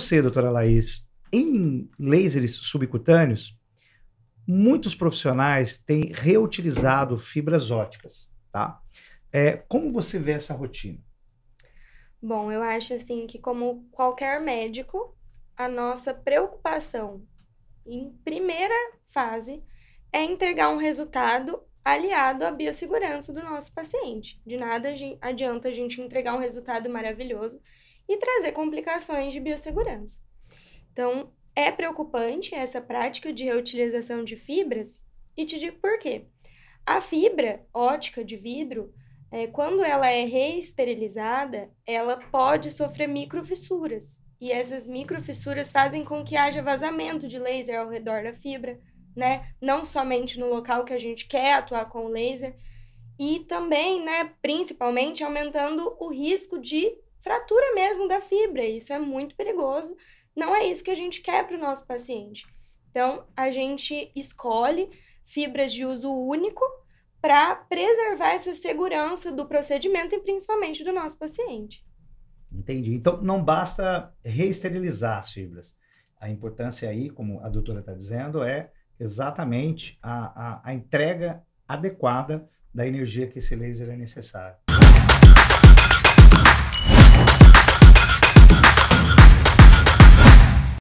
você, doutora Laís, em lasers subcutâneos, muitos profissionais têm reutilizado fibras óticas, tá? É, como você vê essa rotina? Bom, eu acho assim que como qualquer médico, a nossa preocupação em primeira fase é entregar um resultado aliado à biossegurança do nosso paciente. De nada adianta a gente entregar um resultado maravilhoso e trazer complicações de biossegurança. Então, é preocupante essa prática de reutilização de fibras e te digo por quê. A fibra ótica de vidro, é, quando ela é reesterilizada, ela pode sofrer microfissuras. E essas microfissuras fazem com que haja vazamento de laser ao redor da fibra, né? Não somente no local que a gente quer atuar com o laser, e também, né, principalmente aumentando o risco de fratura mesmo da fibra. isso é muito perigoso. Não é isso que a gente quer para o nosso paciente. Então, a gente escolhe fibras de uso único para preservar essa segurança do procedimento e principalmente do nosso paciente. Entendi. Então, não basta reesterilizar as fibras. A importância aí, como a doutora está dizendo, é exatamente a, a, a entrega adequada da energia que esse laser é necessário.